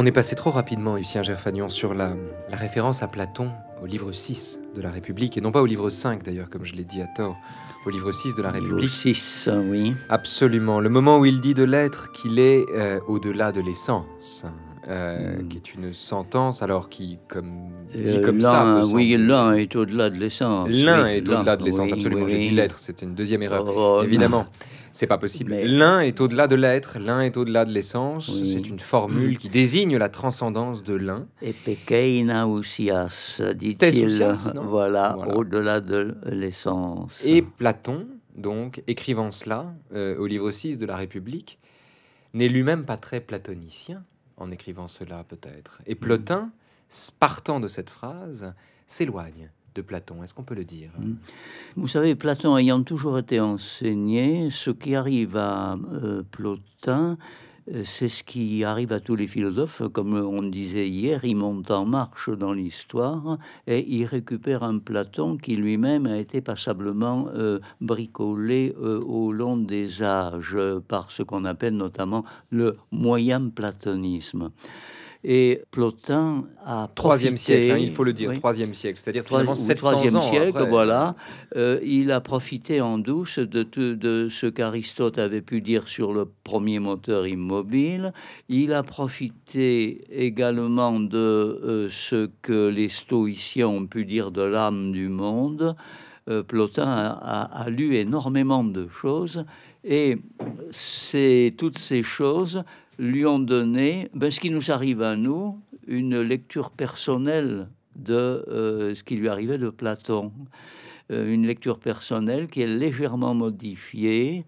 On est passé trop rapidement, Lucien Gerfagnon, sur la, la, référence à Platon au livre 6 de la République, et non pas au livre 5 d'ailleurs, comme je l'ai dit à tort, au livre 6 de la République. Livre 6, oui. Absolument. Le moment où il dit de l'être qu'il est euh, au-delà de l'essence. Euh, hmm. qui est une sentence, alors qui, comme euh, dit comme ça. Oui, l'un est au-delà de l'essence. L'un est au-delà de l'essence, absolument. J'ai dit l'être, c'est une deuxième erreur. Oh, oh, Évidemment, c'est pas possible. Mais... L'un est au-delà de l'être, l'un est au-delà de l'essence. C'est une formule qui désigne la transcendance de l'un. Et dit-il. Voilà, au-delà de l'essence. Et Platon, donc, écrivant cela euh, au livre 6 de la République, n'est lui-même pas très platonicien en écrivant cela peut-être. Et mm. Plotin, partant de cette phrase, s'éloigne de Platon. Est-ce qu'on peut le dire mm. Vous savez, Platon ayant toujours été enseigné, ce qui arrive à euh, Plotin, euh, c'est ce qui arrive à tous les philosophes, comme on disait hier, ils montent en marche dans l'histoire et ils récupèrent un Platon qui lui-même a été passablement euh, bricolé euh, au long des âges par ce qu'on appelle notamment le moyen platonisme. Et Plotin a troisième profité, siècle, hein, il faut le dire, troisième siècle, c'est-à-dire finalement 700 ans. siècle, voilà. Euh, il a profité en douce de, de, ce qu'Aristote avait pu dire sur le premier moteur immobile. Il a profité également de euh, ce que les stoïciens ont pu dire de l'âme du monde. Euh, Plotin a, a lu énormément de choses et c'est toutes ces choses lui ont donné ben, ce qui nous arrive à nous, une lecture personnelle de euh, ce qui lui arrivait de Platon. Euh, une lecture personnelle qui est légèrement modifiée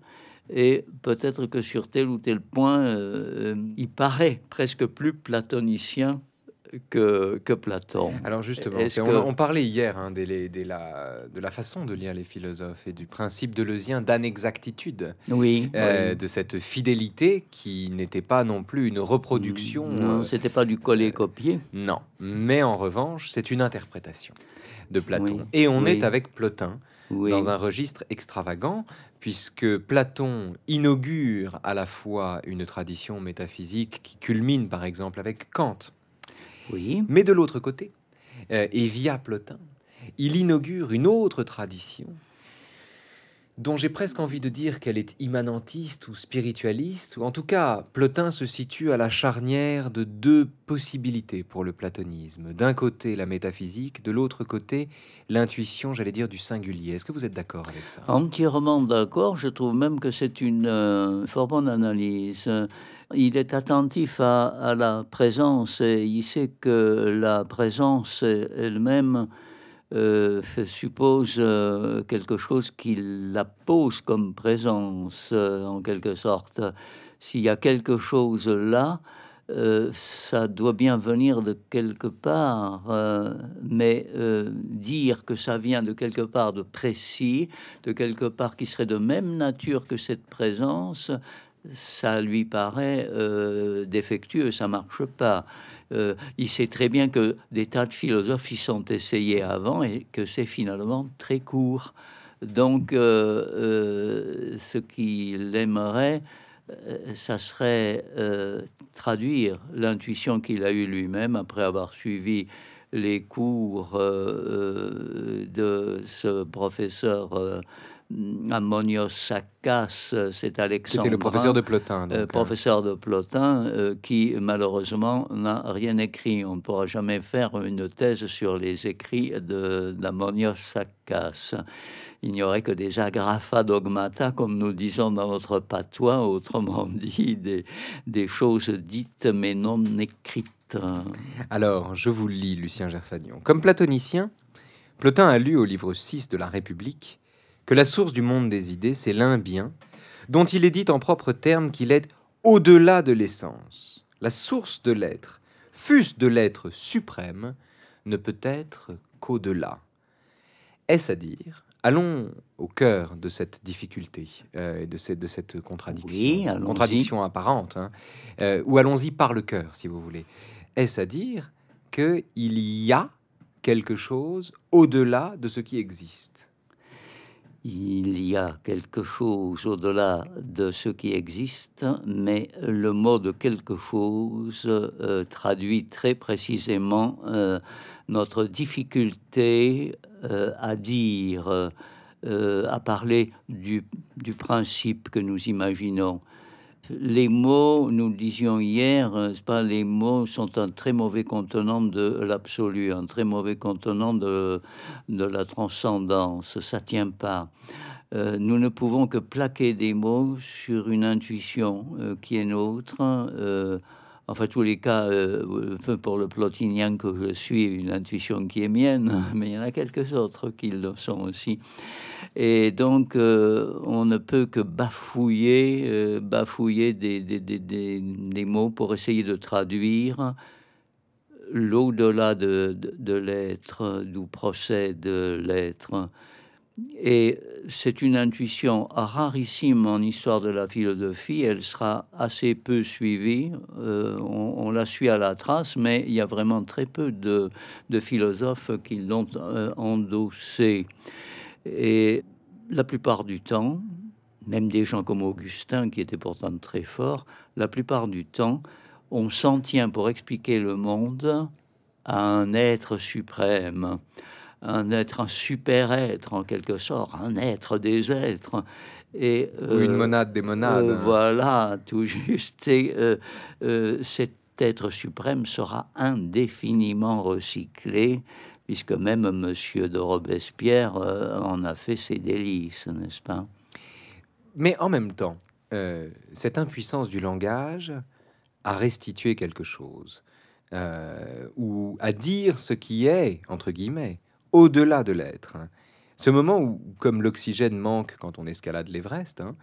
et peut-être que sur tel ou tel point, euh, il paraît presque plus platonicien que, Platon. Alors justement, on, parlait hier hein, de la façon de lire les philosophes et du principe de d'inexactitude, euh, oui, de cette fidélité qui n'était pas non plus une reproduction. Mm, non, euh, c'était pas du coller-copier. non, mais en revanche, c'est une interprétation de Platon. et on est avec Plotin dans un registre extravagant, puisque Platon inaugure à la fois une tradition métaphysique qui culmine par exemple avec Kant, mais de l'autre côté, euh, et via Plotin, il inaugure une autre tradition dont j'ai presque envie de dire qu'elle est immanentiste ou spiritualiste, ou en tout cas, Plotin se situe à la charnière de deux possibilités pour le platonisme. D'un côté, la métaphysique, de l'autre côté, l'intuition, j'allais dire, du singulier. Est-ce que vous êtes d'accord avec ça Entièrement d'accord, je trouve même que c'est une euh, fort bonne analyse. Il est attentif à la présence et il sait que la présence elle-même euh, suppose euh, quelque chose qui la pose comme présence, euh, en quelque sorte. S'il y a quelque chose là, ça doit bien venir de quelque part, mais dire que ça vient de quelque part de précis, de quelque part qui serait de même nature que cette présence, ça lui paraît défectueux, ça marche pas. Euh, il sait très bien que des tas de philosophes y sont essayés avant et que c'est finalement très court. Donc, euh, euh, ce qu'il aimerait, ça serait traduire l'intuition qu'il a eue lui-même après avoir suivi les cours de ce professeur Mm, Ammonios Saccas, euh, c'est Alexandre. C'était le professeur de Plotin. Euh, euh. professeur de Plotin, qui malheureusement n'a rien écrit. On ne pourra jamais faire une thèse sur les écrits d'Ammonios Saccas. Il n'y aurait que des agrafa dogmata, comme nous disons dans notre patois, autrement dit, des, choses dites mais non écrites. Alors, je vous lis, Lucien Gerfagnon. Comme platonicien, Plotin a lu au livre 6 de la République que la source du monde des idées, c'est l'un bien dont il est dit en propre terme qu'il est au-delà de l'essence. La source de l'être, fût-ce de l'être suprême, ne peut être qu'au-delà. Est-ce à dire Allons au cœur de cette difficulté euh, et de cette, contradiction, apparente, hein. euh, ou allons-y par le cœur, si vous voulez. Est-ce à dire qu'il y a quelque chose au-delà de ce qui existe il y a quelque chose au-delà de ce qui existe, mais le mot de quelque chose euh, traduit très précisément euh, notre difficulté euh, à dire, à parler du, principe que nous imaginons les mots, nous le disions hier, euh, pas les mots sont un très mauvais contenant de l'absolu, un très mauvais contenant de, de la transcendance. Ça tient pas. Euh, nous ne pouvons que plaquer des mots sur une intuition euh, qui est nôtre. Enfin, tous les cas, euh, pour le plotinien que je suis, une intuition qui est mienne, mais il y en a quelques autres qui le sont aussi. Et donc, euh, on ne peut que bafouiller, euh, bafouiller des, mots pour essayer de traduire l'au-delà de l'être, d'où procède l'être. Et c'est une intuition rarissime en histoire de la philosophie. Elle sera assez peu suivie. Euh, on, la suit à la trace, mais il y a vraiment très peu de, philosophes qui l'ont endossé. Euh, endossée. Et la plupart du temps, même des gens comme Augustin, qui était pourtant très fort, la plupart du temps, on s'en tient pour expliquer le monde à un être suprême un être, un super-être en quelque sorte, un être des êtres. Et, une euh, monade des monades. Euh, voilà, tout juste. Euh, cet être suprême sera indéfiniment recyclé, puisque même Monsieur de Robespierre en a fait ses délices, n'est-ce pas Mais en même temps, cette impuissance du langage a restitué quelque chose, ou à dire ce qui est, entre guillemets, au-delà de l'être. Hein. Ce moment où, comme l'oxygène manque quand on escalade l'Everest, hein,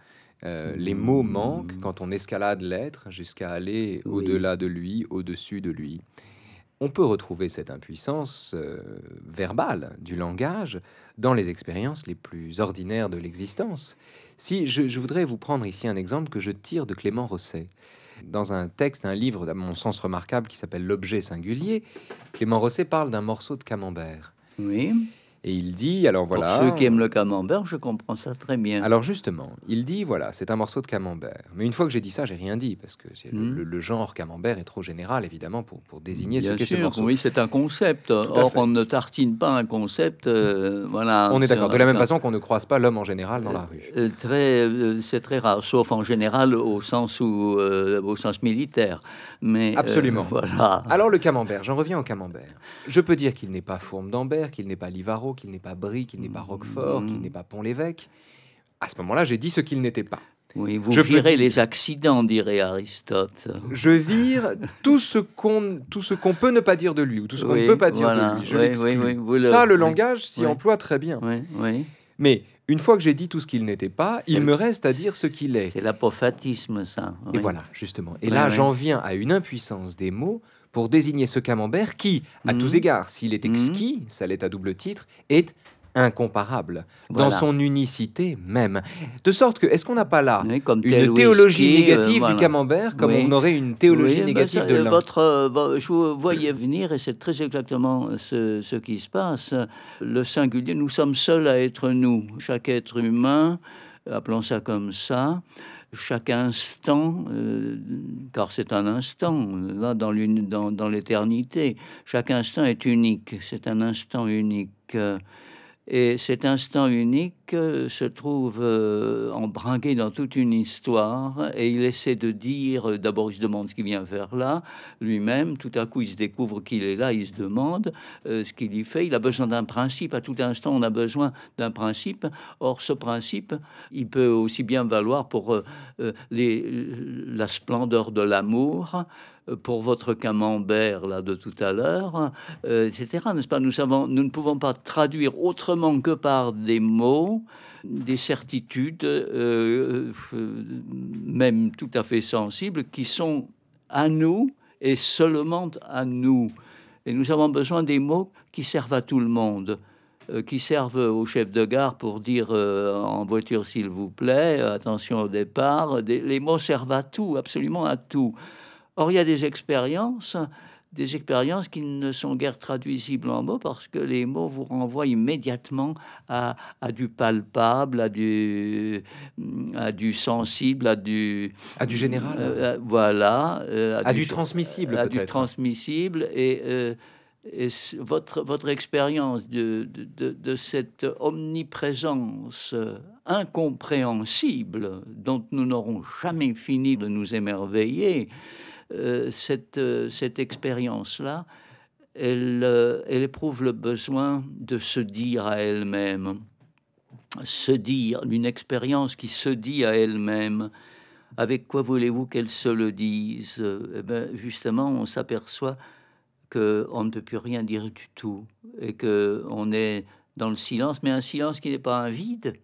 euh, les mmh. mots manquent quand on escalade l'être jusqu'à aller au-delà de lui, au-dessus de lui. On peut retrouver cette impuissance euh, verbale du langage dans les expériences les plus ordinaires de l'existence. Si je, je, voudrais vous prendre ici un exemple que je tire de Clément Rosset. Dans un texte, un livre à mon sens remarquable qui s'appelle L'objet singulier, Clément Rosset parle d'un morceau de camembert. Oui. Et il dit, alors voilà. Pour ceux qui aiment le camembert, je comprends ça très bien. Alors justement, il dit, voilà, c'est un morceau de camembert. Mais une fois que j'ai dit ça, j'ai rien dit, parce que hmm. le, genre camembert est trop général, évidemment, pour, désigner ce qu'est ce morceau. Oui, c'est un concept. Or, on ne tartine pas un concept. Euh, hmm. voilà. On est d'accord. De la même façon qu'on ne croise pas l'homme en général dans la euh, rue. Euh, très, c'est très rare, sauf en général au sens, où, au sens militaire. Mais, Absolument. voilà. Alors le camembert, j'en reviens au camembert. Je peux dire qu'il n'est pas fourme d'ambert, qu'il n'est pas livaro qu'il n'est pas Brie, qu'il n'est pas Roquefort, qui qu'il mm. n'est pas Pont-l'Évêque. À ce moment-là, j'ai dit ce qu'il n'était pas. Oui, vous je virez les accidents, dirait Aristote. Je vire tout ce qu'on tout peut ne pas dire de lui ou tout ce qu'on ne peut pas dire de lui. Ça, le langage s'y emploie très bien. Mais une fois que j'ai dit tout ce qu'il n'était pas, il me reste à dire ce qu'il est. C'est l'apophatisme, ça. Et voilà, justement. Et là, j'en viens à une impuissance des mots pour désigner ce camembert qui, à tous hmm. égards, s'il est hmm. exquis, ça l'est à double titre, est incomparable, dans son unicité même. De sorte que, est-ce qu'on n'a pas là une théologie euh, négative du camembert, comme on aurait une théologie ben négative de euh, votre, euh, Je vous voyais venir, et c'est très exactement ce, ce, qui se passe. Le singulier, nous sommes seuls à être nous. Chaque être humain, appelons ça comme ça, chaque instant, euh, car c'est un instant, euh, là, dans, l'éternité, chaque instant est unique, c'est un instant unique. Et cet instant unique euh, se trouve embringué euh, dans toute une histoire. Et il essaie de dire, euh, d'abord il se demande ce qu'il vient faire là, lui-même. Tout à coup il se découvre qu'il est là, il se demande ce qu'il y fait. Il a besoin d'un principe. À tout instant, on a besoin d'un principe. Or, ce principe, il peut aussi bien valoir pour la splendeur de l'amour. Euh, pour votre camembert là de tout à l'heure, euh, etc. N'est-ce pas nous, ne pouvons pas traduire autrement que par des mots des certitudes, euh, même tout à fait sensibles, qui sont à nous et seulement à nous. Et nous avons besoin des mots qui servent à tout le monde qui servent au chef de gare pour dire en voiture s'il vous plaît, attention au départ. les mots servent à tout, absolument à tout. Or, il y a des expériences, des expériences qui ne sont guère traduisibles en mots parce que les mots vous renvoient immédiatement à, du palpable, à du, du sensible, à du... À du général. Euh, euh, voilà. Euh, à, du, transmissible. À du transmissible. Et votre, votre expérience de, de, cette omniprésence incompréhensible dont nous n'aurons jamais fini de nous émerveiller, euh, cette, euh, cette expérience-là, elle, euh, elle éprouve le besoin de se dire à elle-même, se dire, une expérience qui se dit à elle-même, avec quoi voulez-vous qu'elle se le dise eh bien, Justement, on s'aperçoit qu'on ne peut plus rien dire du tout et qu'on est dans le silence, mais un silence qui n'est pas un vide.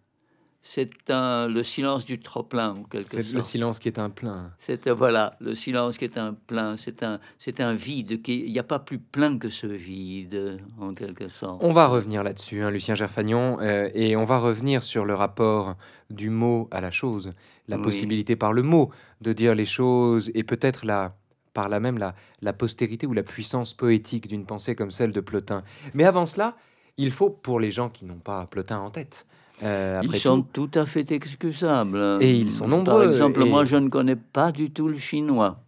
C'est le silence du trop-plein, ou quelque C'est le silence qui est un plein. Euh, voilà, le silence qui est un plein. C'est un, un vide. Il n'y a pas plus plein que ce vide, en quelque sorte. On va revenir là-dessus, hein, Lucien Gerfagnon, euh, et on va revenir sur le rapport du mot à la chose, la possibilité par le mot de dire les choses, et peut-être la, par là même la, postérité ou la puissance poétique d'une pensée comme celle de Plotin. Mais avant cela, il faut, pour les gens qui n'ont pas Plotin en tête, euh, ils sont tout. à fait excusables. Hein. Et ils sont nombreux. Par exemple, moi, je ne connais pas du tout le chinois.